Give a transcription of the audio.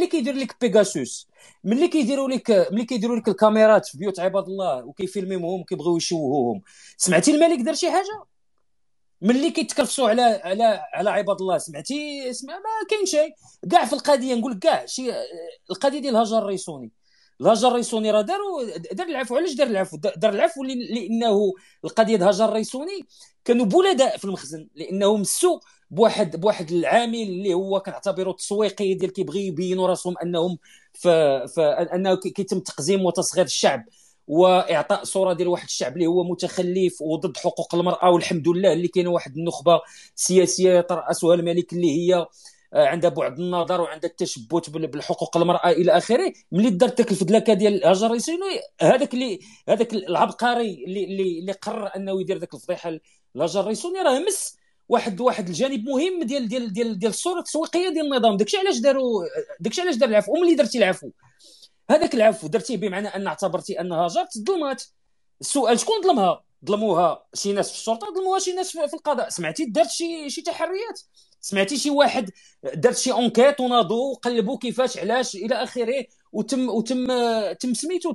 ملي كيدير لك بيغاسوس ملي كيديروا لك ملي كيديروا لك الكاميرات في بيوت عباد الله وكيفيلميوهم وكيبغيو يشوهوهم سمعتي الملك دار شي حاجه ملي كيتكلفصوا على على على عباد الله سمعتي اسمع ما كاين شيء كاع في القضيه نقول كاع شي القضيه ديال هاجر الريسوني الهجر ريسوني راه دارو دار العفو علاش دار العفو دار العفو لانه القضيه ديال الهجر الريسوني كانوا بولداء في المخزن لانه مسوا بواحد بواحد العامل اللي هو كنعتبره التسويقي ديال كيبغي يبينوا راسهم انهم ف... ف... انه كيتم تقزيم وتصغير الشعب واعطاء صوره ديال واحد الشعب اللي هو متخلف وضد حقوق المراه والحمد لله اللي كاينه واحد النخبه سياسيه تراسها الملك اللي هي آه، عندها بعد النظر وعندها التشبت بالحقوق المراه الى اخره ملي دارت ديك الفدلكه ديال هاجر يسينو هذاك اللي هذاك العبقري اللي اللي, قرر انه يدير ذاك الفضيحه الهجر ريسوني راه مس واحد واحد الجانب مهم ديال ديال ديال ديال الصوره التسويقيه ديال النظام داكشي علاش داروا داكشي علاش دار العفو وملي درتي العفو هذاك العفو درتيه بمعنى ان اعتبرتي ان هاجر تظلمات السؤال شكون ظلمها ظلموها شي ناس في الشرطه ظلموها شي ناس في القضاء سمعتي دارت شي شي تحريات سمعتي شي واحد دار شي اونكيت وناضوا وقلبوا كيفاش علاش الى اخره وتم وتم تم سميتو